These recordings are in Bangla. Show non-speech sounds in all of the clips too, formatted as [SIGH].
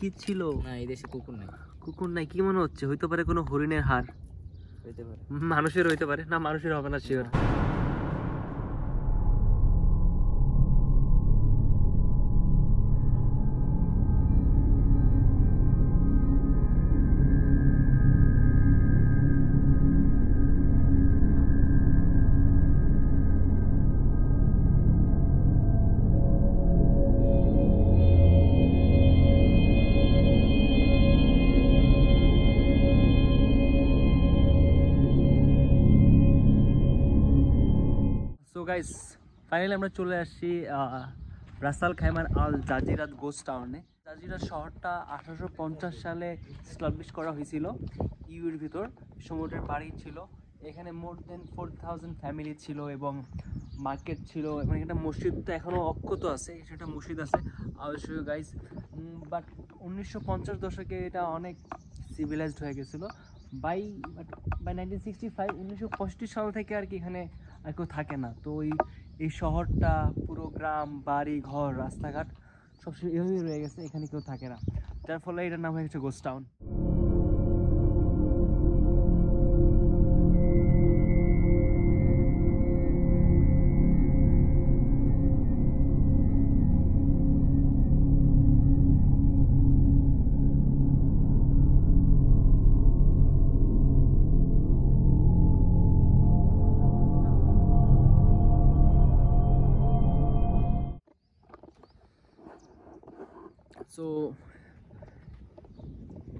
কি ছিল না এই দেশে কুকুর নাই কুকুর নাই কি মনে হচ্ছে হইতে পারে কোনো হরিণের হাড় হইতে পারে মানুষের হইতে পারে না মানুষের হবে না শিওর গাইস ফাইনালি আমরা চলে আসছি রাসাল খাইমার আল জাজিরাত গোস টাউনে জাজিরাত শহরটা আঠারোশো সালে স্টাবলিশ করা হয়েছিল ইউর ভিতর সমুদ্রের বাড়ি ছিল এখানে more than four thousand family ছিল এবং মার্কেট ছিল এবং মানে একটা মসজিদ তো এখনও অক্ষত আছে সেটা মসজিদ আছে অবশ্যই গাইস বাট উনিশশো দশকে এটা অনেক সিভিলাইজড হয়ে গেছিলো by but by nineteen sixty five উনিশশো সাল থেকে আর কি এখানে আর কেউ থাকে না তো ওই এই শহরটা পুরো গ্রাম বাড়ি ঘর রাস্তাঘাট সবসময় এভাবেই রয়ে গেছে এখানে কেউ থাকে না যার ফলে এটার নাম হয়ে গেছে গোস্ট টাউন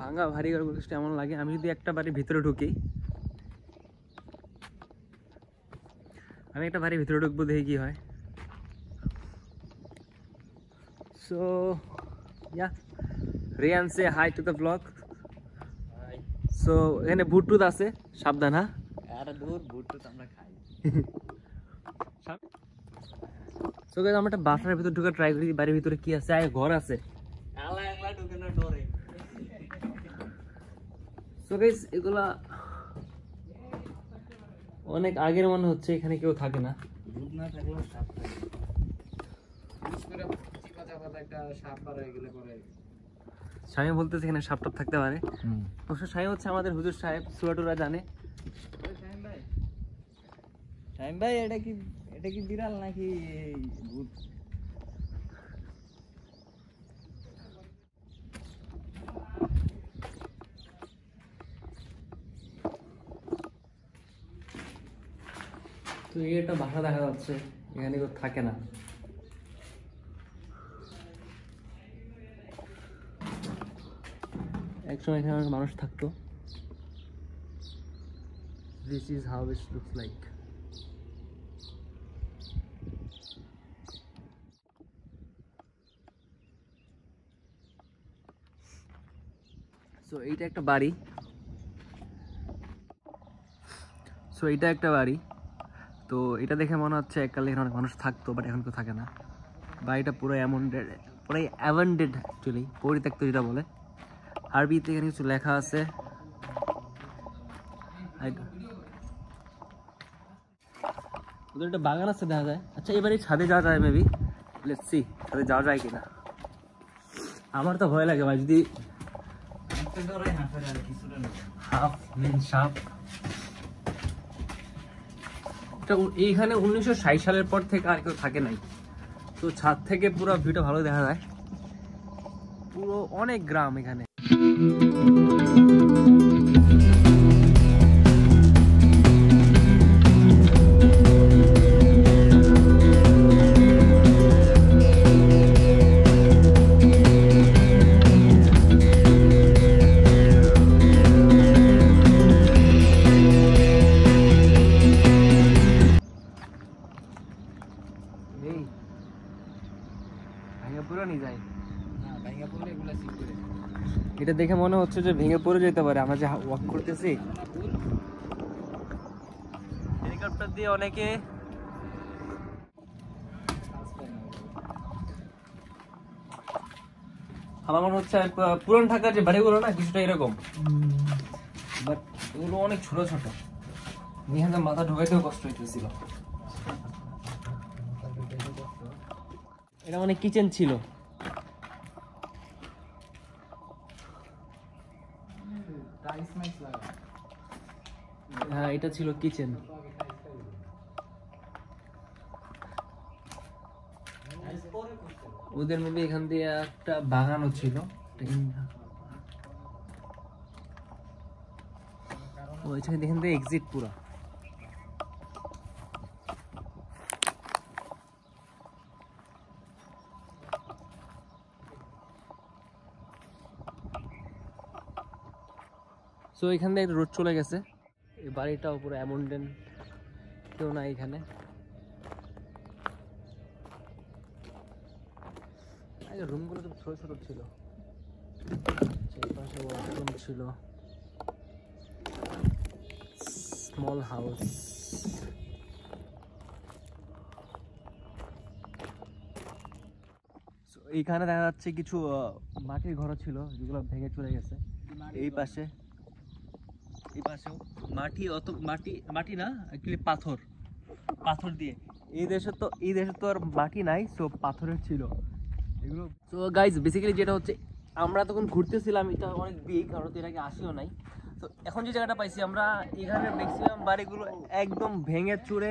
ভাঙা ভারী ঘরগুলো এমন লাগে আমি যদি একটা বাড়ির ভিতরে ঢুকি আমি একটা বাড়ির ভিতরে ঢুকবো দেখি কি হয় so yeah Riyan say hi to the blog so এখানে ভুটটুত আছে সাবধান হ্যাঁ আরে দূর আমরা খাই সো [LAUGHS] গাইস আমরা একটা বাসার ভিতরে ঢুকে ট্রাই করি বাড়ির ভিতরে কি আছে আয় ঘর আছে এগুলা অনেক আগের মনে হচ্ছে এখানে কেউ থাকে না না এখানে থাকতে পারে অবশ্য হচ্ছে আমাদের হুজুর সাহেব সুরাটুরা জানে ভাই এটা কি এটা কি বিড়াল নাকি ভূত তো এই একটা বাসা দেখা যাচ্ছে এখানে কেউ থাকে না একসময় এখানে অনেক মানুষ থাকতো this is how it looks like so এইটা একটা বাড়ি সো এইটা একটা বাড়ি তো এটা দেখে মনে হচ্ছে এককালে এখানে অনেক মানুষ থাকতো বাট এখন কেউ থাকে না বাড়িটা পুরো অ্যামন্ডেড পুরো অ্যাভেন্ডেড অ্যাকচুয়ালি পরিত্যক্ত যেটা বলে আরবিতে এখানে কিছু লেখা আছে ওদের একটা বাগান আছে দেখা যায় আচ্ছা এবারে ছাদে যাওয়া যায় মেবি লেটস সি ছাদে যাওয়া যায় কিনা আমার তো ভয় লাগে ভাই যদি হাফ মেন সাপ এটা এইখানে উনিশশো সালের পর থেকে আর কেউ থাকে নাই তো ছাদ থেকে পুরো ভিউটা ভালো দেখা যায় পুরো অনেক গ্রাম এখানে এটা দেখে মনে হচ্ছে যে ভেঙে পড়ে যেতে পারে আমরা যে ওয়াক করতেছি হেলিকপ্টার দিয়ে অনেকে আমার মনে হচ্ছে পুরন ঢাকার যে বাড়িগুলো না কিছুটা এরকম বাট এগুলো অনেক ছোট ছোট নিহানের মাথা ঢুকাইতেও কষ্ট হইতেছিল এটা মানে কিচেন ছিল হ্যাঁ এটা ছিল কিচেন ওদের মধ্যে এখান দিয়ে একটা বাগানও ছিল এখান থেকে এক্সিট পুরা এখান থেকে রোড চলে গেছে এই বাড়িটাও পুরো অ্যামন্ডেন কেউ না এখানে রুমগুলো তো ছোটো ছোটো ছিল পাশে ছিল স্মল হাউস এইখানে দেখা যাচ্ছে কিছু মাটির ঘর ছিল যেগুলো ভেঙে চলে গেছে এই পাশে এই মাটি অত মাটি মাটি না অ্যাকচুয়ালি পাথর পাথর দিয়ে এই দেশে তো এই দেশে তো আর মাটি নাই সো পাথরের ছিল এগুলো সো গাইজ বেসিক্যালি যেটা হচ্ছে আমরা তখন ঘুরতেছিলাম এটা অনেক বিগ কারণ তো এর আগে আসিও নাই তো এখন যে জায়গাটা পাইছি আমরা এখানে ম্যাক্সিমাম বাড়িগুলো একদম ভেঙে চুরে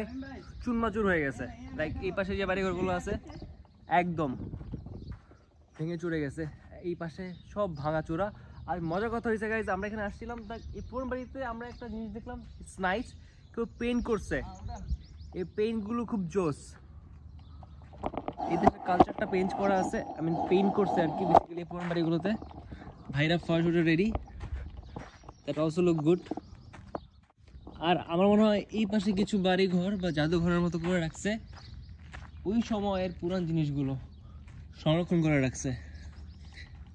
চুরমাচুর হয়ে গেছে লাইক এই পাশে যে বাড়িঘরগুলো আছে একদম ভেঙে চুরে গেছে এই পাশে সব ভাঙাচোরা আর মজার কথা হয়েছে গাইজ আমরা এখানে আসছিলাম এই পুরন বাড়িতে আমরা একটা জিনিস দেখলাম স্নাইস কেউ পেইন্ট করছে এই পেইন্টগুলো খুব জোস এই দেশের কালচারটা পেইন্ট করা আছে আই মিন পেইন্ট করছে আর কি বেসিক্যালি এই পুরন বাড়িগুলোতে ভাইরা ফার্স্ট ওটা ready that also look good আর আমার মনে হয় এই পাশে কিছু বাড়ি ঘর বা জাদুঘরের মতো করে রাখছে ওই সময়ের পুরান জিনিসগুলো সংরক্ষণ করে রাখছে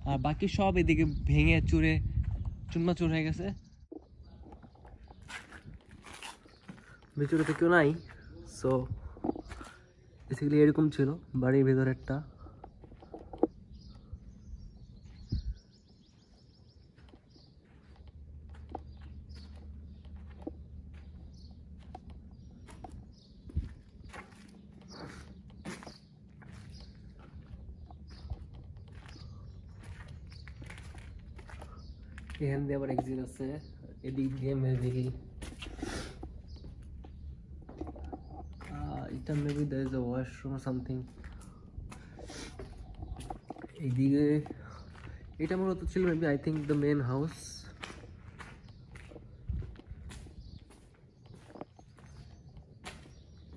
আর বাকি সব এদিকে ভেঙে চুরে চুনমা চুর হয়ে গেছে ভিতরে তো কেউ নাই সো বেসিক্যালি এরকম ছিল বাড়ির ভেতরেরটা এখান দিয়ে আবার এক্সিট আছে এদিক দিয়ে মেবি এটা maybe the is a washroom something এইদিকে এটা মূলত ছিল maybe I think the main house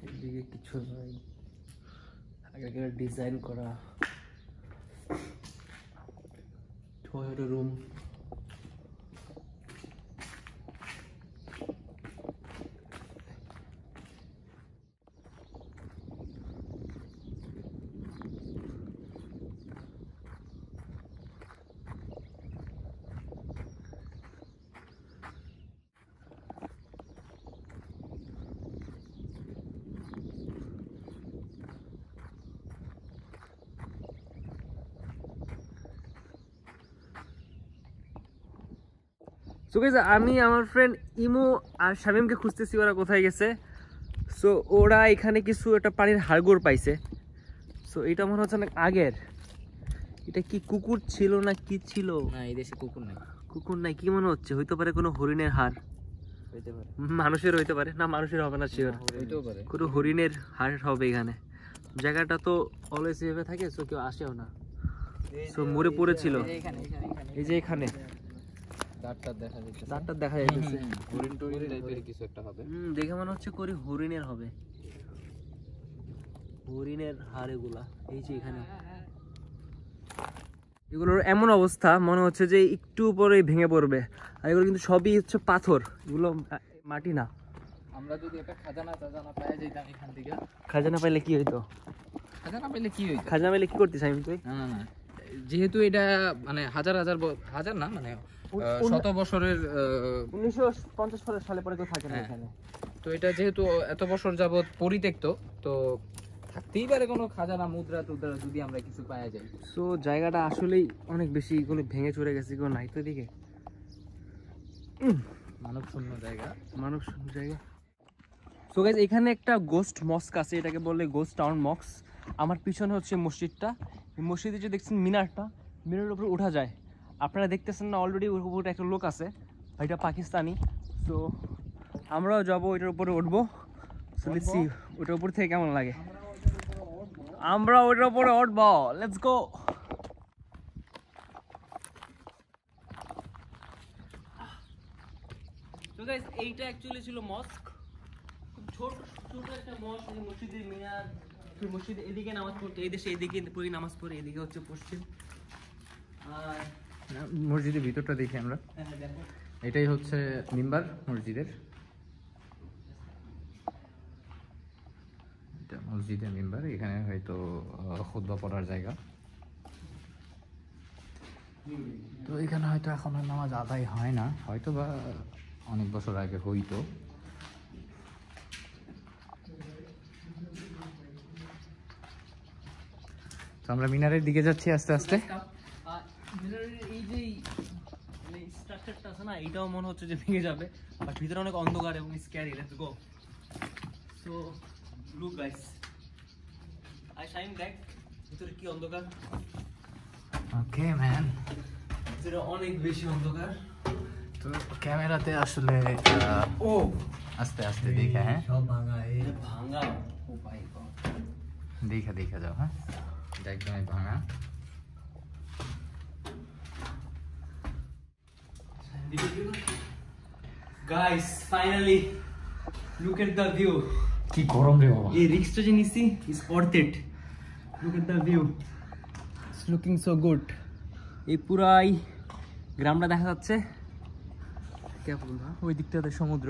এদিকে কিছু নাই আগে ডিজাইন করা ছোট রুম সো গেছে আমি আমার ফ্রেন্ড ইমো আর শামিমকে খুঁজতেছি ওরা কোথায় গেছে সো ওরা এখানে কিছু একটা পানির হাড়গোড় পাইছে সো এটা মনে হচ্ছে অনেক আগের এটা কি কুকুর ছিল না কি ছিল না এই দেশে কুকুর নাই কুকুর নাই কি মনে হচ্ছে হইতে পারে কোনো হরিণের হাড় মানুষের হইতে পারে না মানুষের হবে না শিওর কোনো হরিণের হাড় হবে এখানে জায়গাটা তো অলওয়েজ এভাবে থাকে সো কেউ আসেও না সো মরে পড়েছিল এই যে এখানে চারটা দেখা যাইতেছে হরিণ টরিন টাইপের হবে হুম দেখে মনে হচ্ছে করি হরিণের হবে হরিণের হাড়েগুলা এই যে এখানে এগুলোর এমন অবস্থা মনে হচ্ছে যে একটু পরে ভেঙে পড়বে আর এগুলো কিন্তু সবই হচ্ছে পাথর এগুলো মাটি না আমরা যদি একটা খাজানা টাজানা পাই যাইতাম এখান থেকে খাজানা পাইলে কি হইতো খাজানা পাইলে কি হইতো খাজানা পাইলে কি করতিস আমি তুই না না না যেহেতু এটা মানে হাজার হাজার হাজার না মানে শত বছরের উনিশশো পঞ্চাশ সালে পরে কেউ থাকে না হ্যাঁ। এখানে তো এটা যেহেতু এত বছর যাবৎ পরিত্যক্ত তো থাকতেই পারে কোনো খাজানা মুদ্রা টুদ্রা যদি আমরা কিছু পাওয়া যাই সো জায়গাটা আসলেই অনেক বেশি কোনো ভেঙে চড়ে গেছে কেউ নাই তো দিকে মানব শূন্য জায়গা মানব শূন্য জায়গা সো গাইজ এখানে একটা গোস্ট মস্ক আছে এটাকে বলে গোস্ট টাউন মস্ক আমার পিছনে হচ্ছে মসজিদটা মসজিদে যে দেখছেন মিনারটা মিনারের উপরে উঠা যায় আপনারা দেখতেছেন না অলরেডি ওর উপরে একটা লোক আছে ভাইটা পাকিস্তানি সো আমরাও যাবো ওইটার উপরে উঠবো সো ওইটার সি ওটার উপর থেকে কেমন লাগে আমরা ওইটার উপরে উঠবো লেটস গো এইটা অ্যাকচুয়ালি ছিল মস্ক খুব ছোট ছোট একটা মস্ক মসজিদের মিনার মসজিদ এদিকে নামাজ পড়তো এই দেশে এদিকে পড়ি নামাজ পড়ে এদিকে হচ্ছে পশ্চিম আর মসজিদের ভিতরটা দেখি আমরা এটাই হচ্ছে মিম্বার মসজিদের এটা মসজিদের মিম্বার এখানে হয়তো খুদ্া পড়ার জায়গা তো এখানে হয়তো এখন আর নামাজ আদায় হয় না হয়তো বা অনেক বছর আগে হইতো তো আমরা মিনারের দিকে যাচ্ছি আস্তে আস্তে এই যে মানে স্ট্রাকচারটা আছে না এটাও মনে হচ্ছে যে ভেঙে যাবে বাট ভিতরে অনেক অন্ধকার এবং scary let's go so look guys I shine back ভিতরে কি অন্ধকার ওকে ম্যান ভিতরে অনেক বেশি অন্ধকার তো ক্যামেরাতে আসলে ও আস্তে আস্তে দেখা হ্যাঁ সব ভাঙা এ ভাঙা ও ভাই দেখা দেখা যাও হ্যাঁ একদমই ভাঙা guys finally look at the view কি গরম রে বাবা এই রিক্সটা যে নিছি ইজ অর্থ it look at the view it's looking so good এই পুরাই গ্রামটা দেখা যাচ্ছে ওই দিকটাতে সমুদ্র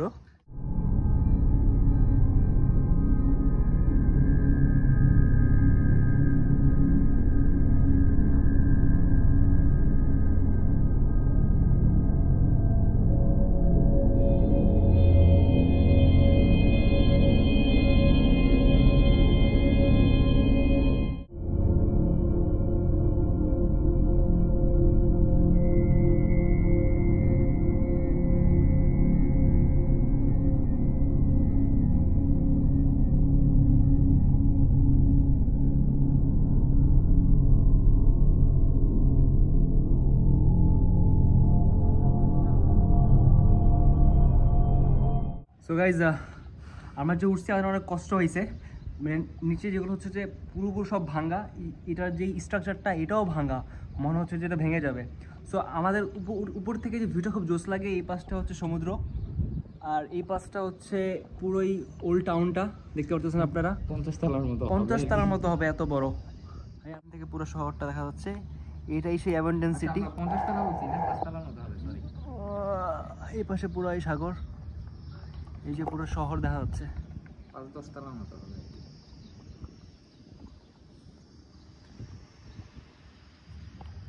সো গাইজ আমরা যে উঠছি আমাদের অনেক কষ্ট হয়েছে মানে নিচে যেগুলো হচ্ছে যে পুরোপুরি সব ভাঙ্গা এটার যে স্ট্রাকচারটা এটাও ভাঙ্গা মনে হচ্ছে যেটা ভেঙে যাবে সো আমাদের উপর থেকে যে ভিউটা খুব জোশ লাগে এই পাশটা হচ্ছে সমুদ্র আর এই পাশটা হচ্ছে পুরোই ওল্ড টাউনটা দেখতে পারতেছেন আপনারা পঞ্চাশ তালার মতো পঞ্চাশ তালার মতো হবে এত বড় এখান থেকে পুরো শহরটা দেখা যাচ্ছে এটাই সেই অ্যাভেন্ডেন্স আচ্ছা, সিটি পঞ্চাশ তালা বলছি তালার মতো হবে এই পাশে পুরো এই সাগর এই যে পুরো শহর দেখা যাচ্ছে পাঁচ দশ মতো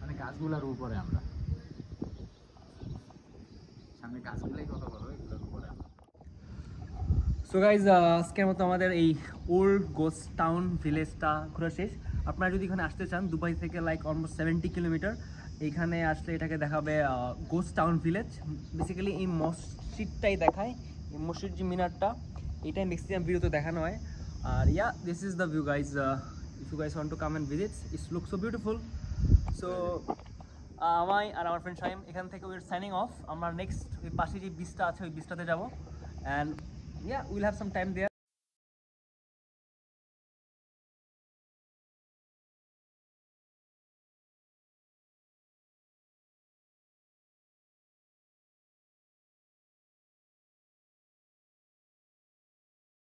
মানে গাছগুলার উপরে আমরা সামনে গাছগুলাই এগুলোর উপরে সো গাইজ আজকের মতো আমাদের এই ওল্ড গোস টাউন ভিলেজটা ঘোরা শেষ আপনারা যদি এখানে আসতে চান দুবাই থেকে লাইক অলমোস্ট সেভেন্টি কিলোমিটার এখানে আসলে এটাকে দেখাবে গোস টাউন ভিলেজ বেসিক্যালি এই মসজিদটাই দেখায় মসজিদ মিনারটা এটাই ম্যাক্সিমাম ভিডিওতে দেখানো হয় আর yeah this is the view guys if you guys want to come and visit it's look so beautiful so আমায় আর আমার ফ্রেন্ড সাইম এখান থেকে উইল সাইনিং অফ আমরা নেক্সট ওই পাশে যে বিচটা আছে ওই বিচটাতে যাবো and yeah will have some time there